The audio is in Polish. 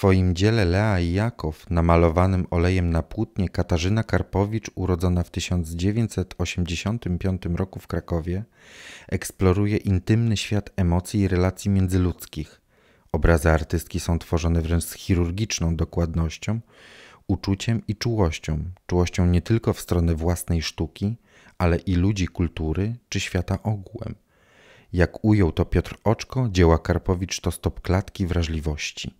swoim dziele Lea i Jakow, namalowanym olejem na płótnie, Katarzyna Karpowicz, urodzona w 1985 roku w Krakowie, eksploruje intymny świat emocji i relacji międzyludzkich. Obrazy artystki są tworzone wręcz z chirurgiczną dokładnością, uczuciem i czułością. Czułością nie tylko w stronę własnej sztuki, ale i ludzi kultury czy świata ogółem. Jak ujął to Piotr Oczko, dzieła Karpowicz to stop klatki wrażliwości.